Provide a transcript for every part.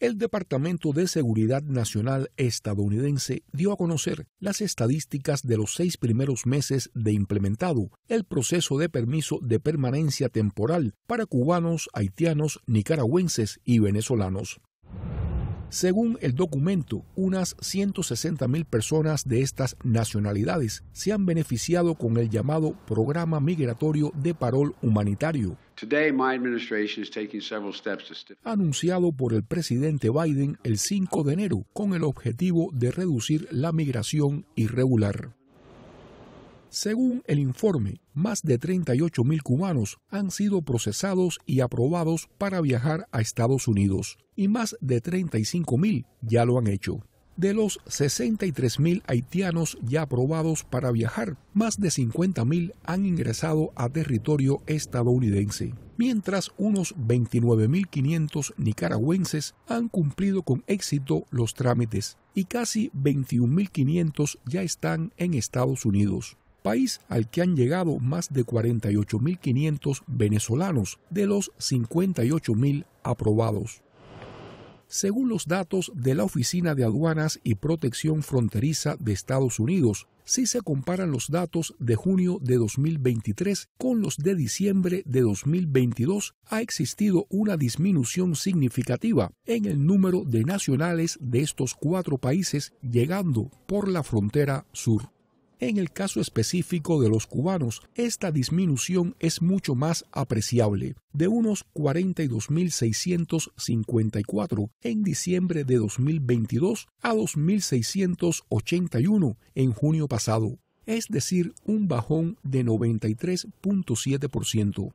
El Departamento de Seguridad Nacional estadounidense dio a conocer las estadísticas de los seis primeros meses de implementado el proceso de permiso de permanencia temporal para cubanos, haitianos, nicaragüenses y venezolanos. Según el documento, unas 160.000 personas de estas nacionalidades se han beneficiado con el llamado Programa Migratorio de Parol Humanitario, anunciado por el presidente Biden el 5 de enero con el objetivo de reducir la migración irregular. Según el informe, más de 38.000 cubanos han sido procesados y aprobados para viajar a Estados Unidos, y más de 35.000 ya lo han hecho. De los 63.000 haitianos ya aprobados para viajar, más de 50.000 han ingresado a territorio estadounidense, mientras unos 29.500 nicaragüenses han cumplido con éxito los trámites y casi 21.500 ya están en Estados Unidos país al que han llegado más de 48.500 venezolanos de los 58.000 aprobados. Según los datos de la Oficina de Aduanas y Protección Fronteriza de Estados Unidos, si se comparan los datos de junio de 2023 con los de diciembre de 2022, ha existido una disminución significativa en el número de nacionales de estos cuatro países llegando por la frontera sur. En el caso específico de los cubanos, esta disminución es mucho más apreciable, de unos 42.654 en diciembre de 2022 a 2.681 en junio pasado, es decir, un bajón de 93.7%.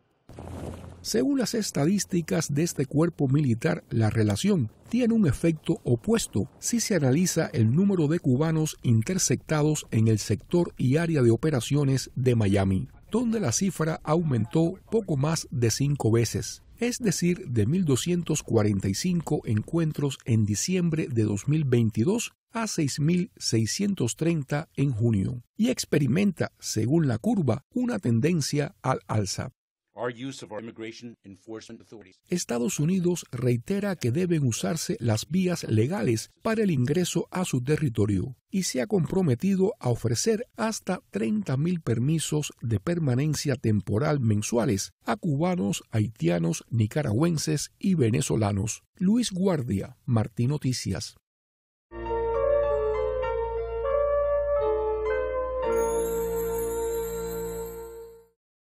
Según las estadísticas de este cuerpo militar, la relación tiene un efecto opuesto si se analiza el número de cubanos interceptados en el sector y área de operaciones de Miami, donde la cifra aumentó poco más de cinco veces es decir, de 1.245 encuentros en diciembre de 2022 a 6.630 en junio, y experimenta, según la curva, una tendencia al alza. Estados Unidos reitera que deben usarse las vías legales para el ingreso a su territorio y se ha comprometido a ofrecer hasta 30.000 permisos de permanencia temporal mensuales a cubanos, haitianos, nicaragüenses y venezolanos. Luis Guardia, Martín Noticias.